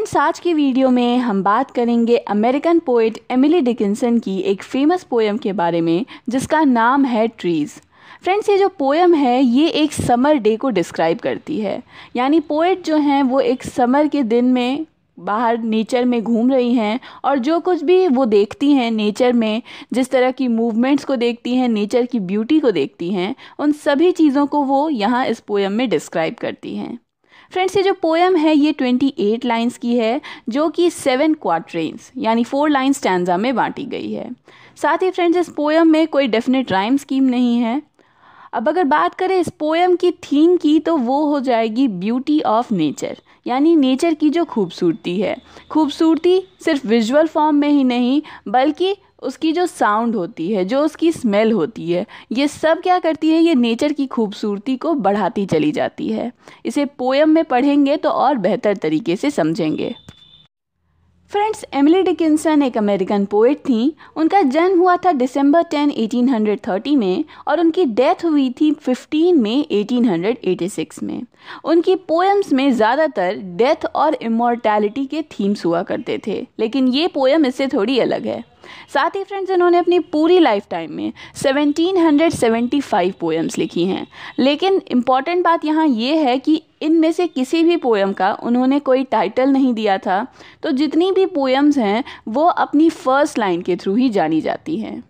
friends आज की video में हम बात करेंगे अमेरिकन पोइट एमिली डिकिंसन की एक फेमस पोएम के बारे में जिसका नाम है ट्रीज़ फ्रेंड्स ये जो पोएम है ये एक समर डे को डिस्क्राइब करती है यानी पोइट जो हैं वो एक समर के दिन में बाहर नेचर में घूम रही हैं और जो कुछ भी वो देखती हैं नेचर में जिस तरह की मूवमेंट्स को देखती हैं नेचर की ब्यूटी को देखती हैं उन सभी चीज़ों को वो यहाँ इस पोएम में डिस्क्राइब करती हैं फ्रेंड्स ये जो पोएम है ये 28 लाइंस की है जो कि सेवन क्वाट्रेन्स यानी फोर लाइन स्टैंडा में बांटी गई है साथ ही फ्रेंड्स इस पोएम में कोई डेफिनेट राइम स्कीम नहीं है अब अगर बात करें इस पोएम की थीम की तो वो हो जाएगी ब्यूटी ऑफ नेचर यानी नेचर की जो खूबसूरती है खूबसूरती सिर्फ विजुअल फॉर्म में ही नहीं बल्कि उसकी जो साउंड होती है जो उसकी स्मेल होती है ये सब क्या करती है ये नेचर की खूबसूरती को बढ़ाती चली जाती है इसे पोएम में पढ़ेंगे तो और बेहतर तरीके से समझेंगे फ्रेंड्स एमिली डिकिंसन एक अमेरिकन पोइट थी उनका जन्म हुआ था दिसंबर 10 1830 में और उनकी डेथ हुई थी 15 में 1886 में उनकी पोएम्स में ज़्यादातर डेथ और इमोर्टैलिटी के थीम्स हुआ करते थे लेकिन ये पोएम इससे थोड़ी अलग है साथ ही फ्रेंड्स इन्होंने अपनी पूरी लाइफ टाइम में 1775 पोएम्स लिखी हैं लेकिन इम्पॉर्टेंट बात यहाँ ये है कि इनमें से किसी भी पोएम का उन्होंने कोई टाइटल नहीं दिया था तो जितनी भी पोएम्स हैं वो अपनी फ़र्स्ट लाइन के थ्रू ही जानी जाती हैं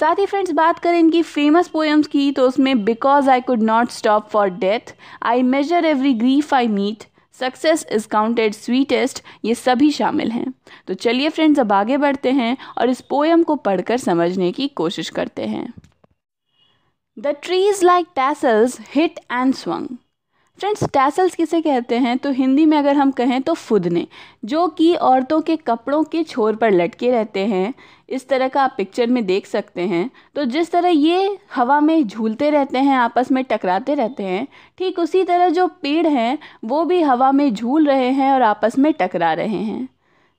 साथ ही फ्रेंड्स बात करें इनकी फेमस पोएम्स की तो उसमें because I could not stop for death I measure every grief I meet success is counted sweetest ये सभी शामिल हैं तो चलिए फ्रेंड्स अब आगे बढ़ते हैं और इस पोएम को पढ़कर समझने की कोशिश करते हैं the trees like tassels hit and swung friends tassels किसे कहते हैं तो हिंदी में अगर हम कहें तो फुदने जो कि औरतों के कपड़ों के छोर पर लटके रहते हैं इस तरह का आप पिक्चर में देख सकते हैं तो जिस तरह ये हवा में झूलते रहते हैं आपस में टकराते रहते हैं ठीक उसी तरह जो पेड़ हैं वो भी हवा में झूल रहे हैं और आपस में टकरा रहे हैं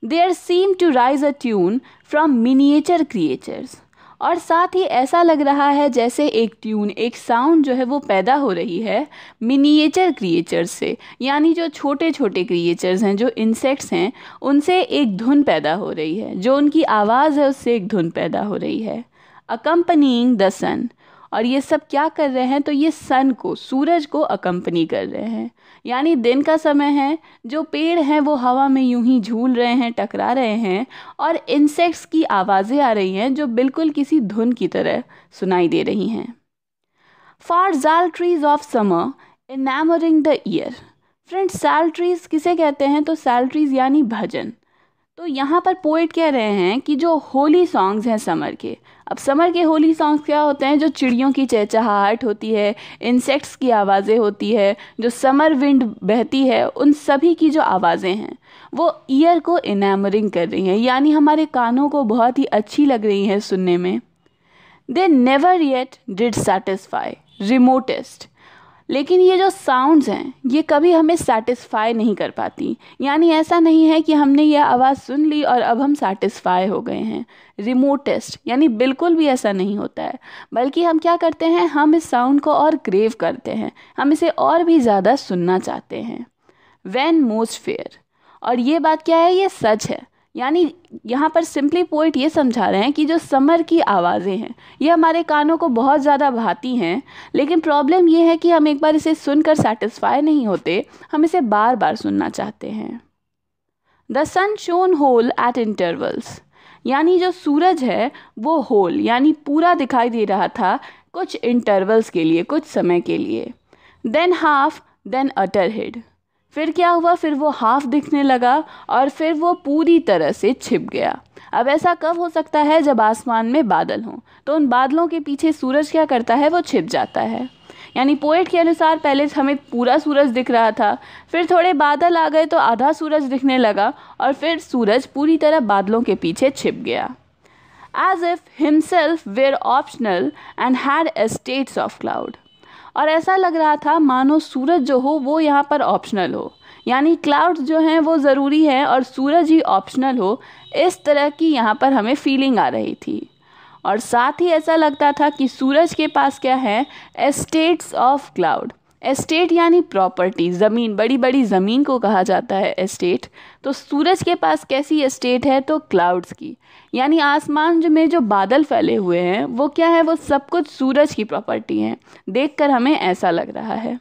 there seem to rise a tune from miniature creatures और साथ ही ऐसा लग रहा है जैसे एक ट्यून एक साउंड जो है वो पैदा हो रही है मिनिएचर क्रिएचर्स से यानी जो छोटे छोटे क्रिएचर्स हैं जो इंसेक्ट्स हैं उनसे एक धुन पैदा हो रही है जो उनकी आवाज़ है उससे एक धुन पैदा हो रही है अकम्पनिंग द सन और ये सब क्या कर रहे हैं तो ये सन को सूरज को अकम्पनी कर रहे हैं यानी दिन का समय है जो पेड़ हैं वो हवा में यूं ही झूल रहे हैं टकरा रहे हैं और इंसेक्ट्स की आवाज़ें आ रही हैं जो बिल्कुल किसी धुन की तरह सुनाई दे रही हैं फार जाल ट्रीज ऑफ समर इनामरिंग the year friends sal trees किसे कहते हैं तो सैल ट्रीज यानी भजन तो यहाँ पर पोइट कह रहे हैं कि जो होली सॉन्ग्स हैं समर के अब समर के होली सॉन्ग्स क्या होते हैं जो चिड़ियों की चहचहाहट होती है इंसेक्ट्स की आवाज़ें होती है जो समर विंड बहती है उन सभी की जो आवाज़ें हैं वो ईयर को इनैमरिंग कर रही हैं यानी हमारे कानों को बहुत ही अच्छी लग रही हैं सुनने में they never yet did satisfy remotest लेकिन ये जो साउंड्स हैं ये कभी हमें सेटिस्फाई नहीं कर पाती यानी ऐसा नहीं है कि हमने यह आवाज़ सुन ली और अब हम सेटिस्फाई हो गए हैं रिमोटेस्ट यानी बिल्कुल भी ऐसा नहीं होता है बल्कि हम क्या करते हैं हम इस साउंड को और ग्रेव करते हैं हम इसे और भी ज़्यादा सुनना चाहते हैं वैन मोस्ट फेयर और ये बात क्या है ये सच है यानी यहाँ पर सिंपली पोइट ये समझा रहे हैं कि जो समर की आवाज़ें हैं ये हमारे कानों को बहुत ज़्यादा भाती हैं लेकिन प्रॉब्लम ये है कि हम एक बार इसे सुनकर सेटिस्फाई नहीं होते हम इसे बार बार सुनना चाहते हैं the sun shone whole at intervals यानी जो सूरज है वो होल यानी पूरा दिखाई दे रहा था कुछ इंटरवल्स के लिए कुछ समय के लिए then half then utter hid फिर क्या हुआ फिर वो हाफ दिखने लगा और फिर वो पूरी तरह से छिप गया अब ऐसा कब हो सकता है जब आसमान में बादल हों तो उन बादलों के पीछे सूरज क्या करता है वो छिप जाता है यानी पोइट के अनुसार पहले हमें पूरा सूरज दिख रहा था फिर थोड़े बादल आ गए तो आधा सूरज दिखने लगा और फिर सूरज पूरी तरह बादलों के पीछे छिप गया as if himself were optional and had estates of cloud और ऐसा लग रहा था मानो सूरज जो हो वो यहाँ पर ऑप्शनल हो यानी क्लाउड्स जो हैं वो ज़रूरी है और सूरज ही ऑप्शनल हो इस तरह की यहाँ पर हमें फीलिंग आ रही थी और साथ ही ऐसा लगता था कि सूरज के पास क्या है एस्टेट्स ऑफ क्लाउड एस्टेट यानी प्रॉपर्टी ज़मीन बड़ी बड़ी ज़मीन को कहा जाता है एस्टेट तो सूरज के पास कैसी एस्टेट है तो क्लाउड्स की यानी आसमान में जो बादल फैले हुए हैं वो क्या है वो सब कुछ सूरज की प्रॉपर्टी है देखकर हमें ऐसा लग रहा है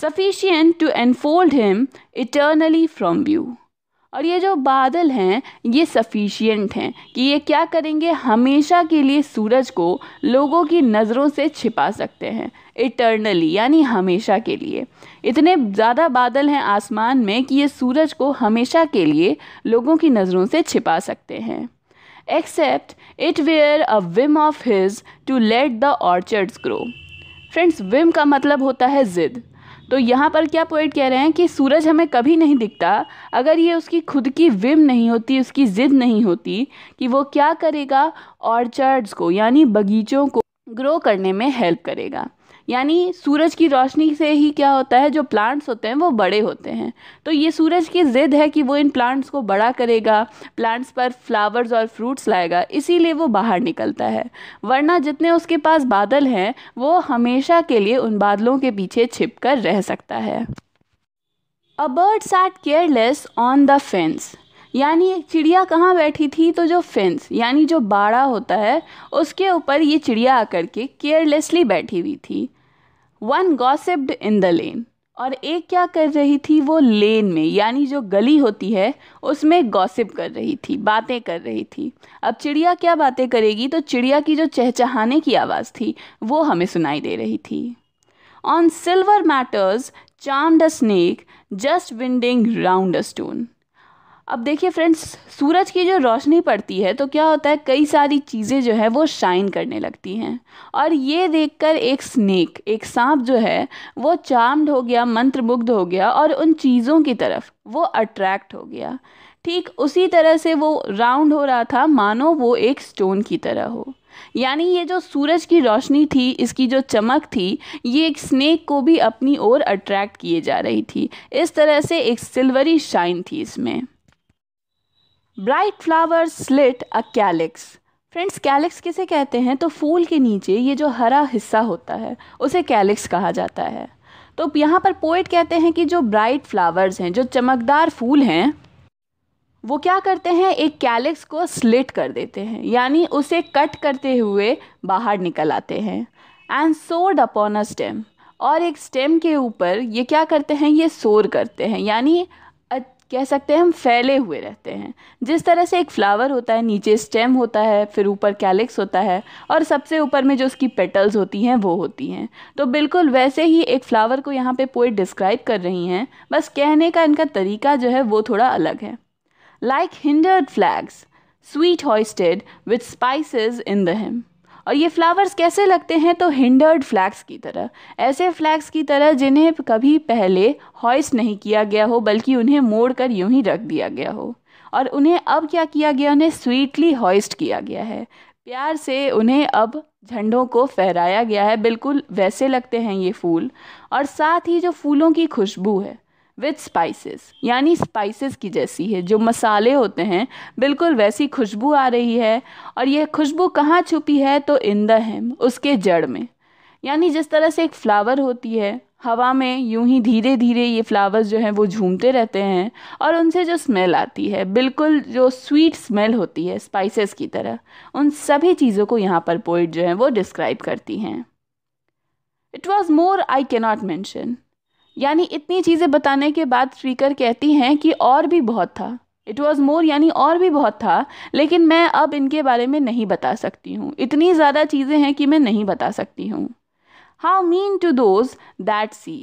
sufficient to enfold him eternally from view और ये जो बादल हैं ये सफिशियंट हैं कि ये क्या करेंगे हमेशा के लिए सूरज को लोगों की नज़रों से छिपा सकते हैं इटर्नली यानी हमेशा के लिए इतने ज़्यादा बादल हैं आसमान में कि ये सूरज को हमेशा के लिए लोगों की नज़रों से छिपा सकते हैं except it were a whim of his to let the orchards grow friends whim का मतलब होता है ज़िद तो यहाँ पर क्या पोइट कह रहे हैं कि सूरज हमें कभी नहीं दिखता अगर ये उसकी खुद की विम नहीं होती उसकी ज़िद नहीं होती कि वो क्या करेगा ऑर्चर्ड्स को यानी बगीचों को ग्रो करने में हेल्प करेगा यानी सूरज की रोशनी से ही क्या होता है जो प्लांट्स होते हैं वो बड़े होते हैं तो ये सूरज की ज़िद है कि वो इन प्लांट्स को बड़ा करेगा प्लांट्स पर फ्लावर्स और फ्रूट्स लाएगा इसीलिए वो बाहर निकलता है वरना जितने उसके पास बादल हैं वो हमेशा के लिए उन बादलों के पीछे छिप कर रह सकता है a birds are careless on the fence यानी एक चिड़िया कहाँ बैठी थी तो जो फेंस यानी जो बाड़ा होता है उसके ऊपर ये चिड़िया आकर के केयरलेसली बैठी हुई थी वन गॉसिप्ड इन द लेन और एक क्या कर रही थी वो लेन में यानी जो गली होती है उसमें गॉसिप कर रही थी बातें कर रही थी अब चिड़िया क्या बातें करेगी तो चिड़िया की जो चहचहाने की आवाज़ थी वो हमें सुनाई दे रही थी on silver matters charmed a snake just winding round a stone अब देखिए फ्रेंड्स सूरज की जो रोशनी पड़ती है तो क्या होता है कई सारी चीज़ें जो है वो शाइन करने लगती हैं और ये देखकर एक स्नेक एक सांप जो है वो चार्म्ड हो गया मंत्रमुग्ध हो गया और उन चीज़ों की तरफ वो अट्रैक्ट हो गया ठीक उसी तरह से वो राउंड हो रहा था मानो वो एक स्टोन की तरह हो यानी ये जो सूरज की रोशनी थी इसकी जो चमक थी ये एक स्नेक को भी अपनी ओर अट्रैक्ट किए जा रही थी इस तरह से एक सिल्वरी शाइन थी इसमें bright flower slit a calyx friends calyx किसे कहते हैं तो फूल के नीचे ये जो हरा हिस्सा होता है उसे कैलिक्स कहा जाता है तो यहाँ पर पोइट कहते हैं कि जो ब्राइट फ्लावर्स हैं जो चमकदार फूल हैं वो क्या करते हैं एक कैलिक्स को स्लिट कर देते हैं यानी उसे कट करते हुए बाहर निकल आते हैं and soared upon a stem और एक स्टेम के ऊपर ये क्या करते हैं ये सोर करते हैं यानी कह सकते हैं हम फैले हुए रहते हैं जिस तरह से एक फ्लावर होता है नीचे स्टेम होता है फिर ऊपर कैलिक्स होता है और सबसे ऊपर में जो उसकी पेटल्स होती हैं वो होती हैं तो बिल्कुल वैसे ही एक फ्लावर को यहाँ पे पोएट डिस्क्राइब कर रही हैं बस कहने का इनका तरीका जो है वो थोड़ा अलग है like hindered flags sweet hoisted with spices in the hem और ये फ्लावर्स कैसे लगते हैं तो हिंडर्ड फ्लैक्स की तरह ऐसे फ्लैक्स की तरह जिन्हें कभी पहले हॉइस्ट नहीं किया गया हो बल्कि उन्हें मोड़ कर यूं ही रख दिया गया हो और उन्हें अब क्या किया गया उन्हें स्वीटली हॉइस्ट किया गया है प्यार से उन्हें अब झंडों को फहराया गया है बिल्कुल वैसे लगते हैं ये फूल और साथ ही जो फूलों की खुशबू है विथ स्पाइसेस यानी स्पाइसेस की जैसी है जो मसाले होते हैं बिल्कुल वैसी खुशबू आ रही है और यह खुशबू कहाँ छुपी है तो इन द हेम उसके जड़ में यानी जिस तरह से एक फ्लावर होती है हवा में यूं ही धीरे धीरे ये फ्लावर्स जो हैं वो झूमते रहते हैं और उनसे जो स्मेल आती है बिल्कुल जो स्वीट स्मेल होती है स्पाइसेस की तरह उन सभी चीज़ों को यहाँ पर पोइट जो है वो डिस्क्राइब करती हैं it was more I cannot mention यानी इतनी चीज़ें बताने के बाद स्पीकर कहती हैं कि और भी बहुत था इट वॉज़ मोर यानी और भी बहुत था लेकिन मैं अब इनके बारे में नहीं बता सकती हूँ इतनी ज़्यादा चीज़ें हैं कि मैं नहीं बता सकती हूँ how mean to those that see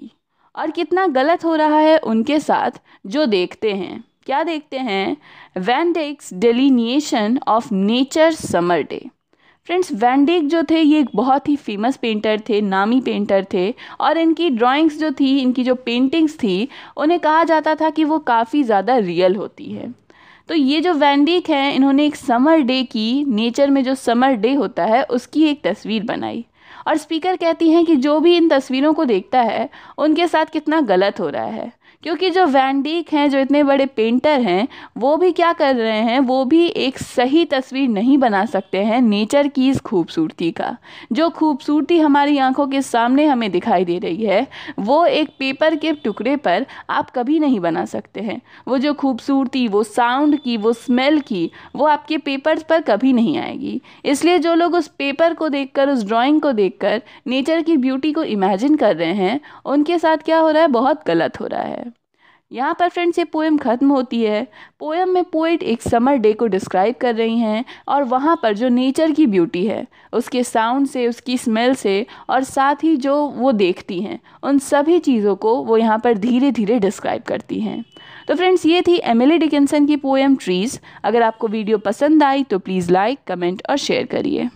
और कितना गलत हो रहा है उनके साथ जो देखते हैं क्या देखते हैं Vandyke's delineation of nature summer day friends Vandyke जो थे ये एक बहुत ही फेमस पेंटर थे नामी पेंटर थे और इनकी ड्राइंग्स जो थी इनकी जो पेंटिंग्स थी उन्हें कहा जाता था कि वो काफ़ी ज़्यादा रियल होती है तो ये जो वैंडिक हैं इन्होंने एक समर डे की नेचर में जो समर डे होता है उसकी एक तस्वीर बनाई और स्पीकर कहती हैं कि जो भी इन तस्वीरों को देखता है उनके साथ कितना गलत हो रहा है क्योंकि जो वैंडीक हैं जो इतने बड़े पेंटर हैं वो भी क्या कर रहे हैं वो भी एक सही तस्वीर नहीं बना सकते हैं नेचर की इस खूबसूरती का जो खूबसूरती हमारी आंखों के सामने हमें दिखाई दे रही है वो एक पेपर के टुकड़े पर आप कभी नहीं बना सकते हैं वो जो खूबसूरती वो साउंड की वो स्मेल की वो आपके पेपर्स पर कभी नहीं आएगी इसलिए जो लोग उस पेपर को देखकर उस ड्राइंग को देखकर नेचर की ब्यूटी को इमेजिन कर रहे हैं उनके साथ क्या हो रहा है बहुत गलत हो रहा है यहाँ पर फ्रेंड्स ये पोएम ख़त्म होती है पोएम में पोइट एक समर डे को डिस्क्राइब कर रही हैं और वहाँ पर जो नेचर की ब्यूटी है उसके साउंड से उसकी स्मेल से और साथ ही जो वो देखती हैं उन सभी चीज़ों को वो यहाँ पर धीरे धीरे डिस्क्राइब करती हैं तो फ्रेंड्स ये थी एमिली डिकिंसन की पोएम ट्रीज़ अगर आपको वीडियो पसंद आई तो प्लीज़ लाइक कमेंट और शेयर करिए